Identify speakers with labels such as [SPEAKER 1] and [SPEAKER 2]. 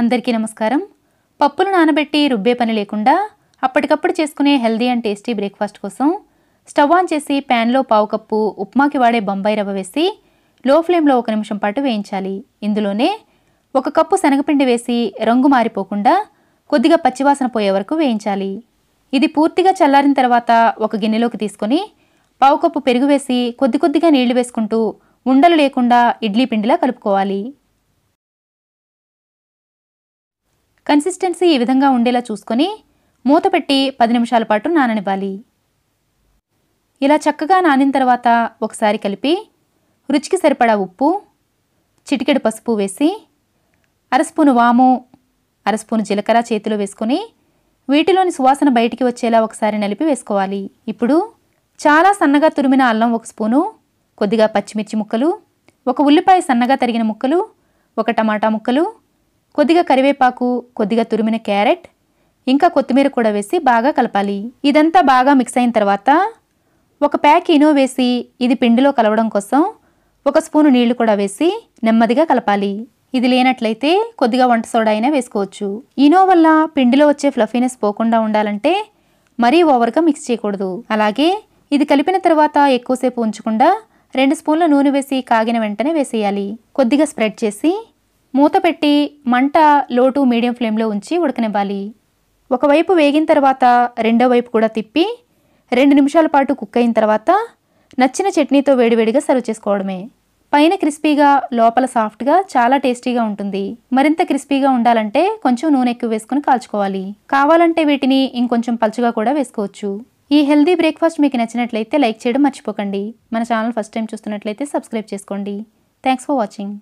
[SPEAKER 1] అందరికీ నమస్కారం పప్పులు నానబెట్టి రుబ్బే పని లేకుండా అప్పటికప్పుడు చేసుకునే హెల్దీ అండ్ టేస్టీ బ్రేక్ఫాస్ట్ కోసం స్టవ్ ఆన్ చేసి ప్యాన్లో పావు కప్పు ఉప్మాకి వాడే బొంబాయి రవ్వ వేసి లో ఫ్లేమ్లో ఒక నిమిషం పాటు వేయించాలి ఇందులోనే ఒక కప్పు శనగపిండి వేసి రంగు మారిపోకుండా కొద్దిగా పచ్చివాసన పోయే వరకు వేయించాలి ఇది పూర్తిగా చల్లారిన తర్వాత ఒక గిన్నెలోకి తీసుకొని పావు కప్పు పెరుగు వేసి కొద్ది కొద్దిగా నీళ్లు వేసుకుంటూ ఉండలు లేకుండా ఇడ్లీ పిండిలా కలుపుకోవాలి కన్సిస్టెన్సీ ఈ విధంగా ఉండేలా చూసుకొని మూత పెట్టి పది నిమిషాల పాటు నాననివ్వాలి ఇలా చక్కగా నానిన తర్వాత ఒకసారి కలిపి రుచికి సరిపడా ఉప్పు చిటికెడు పసుపు వేసి అరస్పూను వాము అరస్పూను జీలకర్ర చేతిలో వేసుకొని వీటిలోని సువాసన బయటికి వచ్చేలా ఒకసారి నలిపి వేసుకోవాలి ఇప్పుడు చాలా సన్నగా తురిమిన అల్లం ఒక స్పూను కొద్దిగా పచ్చిమిర్చి ముక్కలు ఒక ఉల్లిపాయ సన్నగా తరిగిన ముక్కలు ఒక టమాటా ముక్కలు కొద్దిగా కరివేపాకు కొద్దిగా తురిమిన క్యారెట్ ఇంకా కొత్తిమీర కూడా వేసి బాగా కలపాలి ఇదంతా బాగా మిక్స్ అయిన తర్వాత ఒక ప్యాక్ ఇనో వేసి ఇది పిండిలో కలవడం కోసం ఒక స్పూను నీళ్లు కూడా వేసి నెమ్మదిగా కలపాలి ఇది లేనట్లయితే కొద్దిగా వంట సోడా అయినా వేసుకోవచ్చు ఇనో వల్ల పిండిలో వచ్చే ఫ్లఫీనెస్ పోకుండా ఉండాలంటే మరీ ఓవర్గా మిక్స్ చేయకూడదు అలాగే ఇది కలిపిన తర్వాత ఎక్కువసేపు ఉంచకుండా రెండు స్పూన్ల నూనె వేసి కాగిన వెంటనే వేసేయాలి కొద్దిగా స్ప్రెడ్ చేసి మూత పెట్టి మంట లోటు మీడియం ఫ్లేమ్లో ఉంచి ఉడకనివ్వాలి ఒకవైపు వేగిన తర్వాత రెండో వైపు కూడా తిప్పి రెండు నిమిషాల పాటు కుక్ అయిన తర్వాత నచ్చిన చట్నీతో వేడివేడిగా సర్వ్ చేసుకోవడమే పైన క్రిస్పీగా లోపల సాఫ్ట్గా చాలా టేస్టీగా ఉంటుంది మరింత క్రిస్పీగా ఉండాలంటే కొంచెం నూనె ఎక్కువ వేసుకుని కాల్చుకోవాలి కావాలంటే వీటిని ఇంకొంచెం పలుచగా కూడా వేసుకోవచ్చు ఈ హెల్దీ బ్రేక్ఫాస్ట్ మీకు నచ్చినట్లయితే లైక్ చేయడం మర్చిపోకండి మన ఛానల్ ఫస్ట్ టైం చూస్తున్నట్లయితే సబ్స్క్రైబ్ చేసుకోండి థ్యాంక్స్ ఫర్ వాచింగ్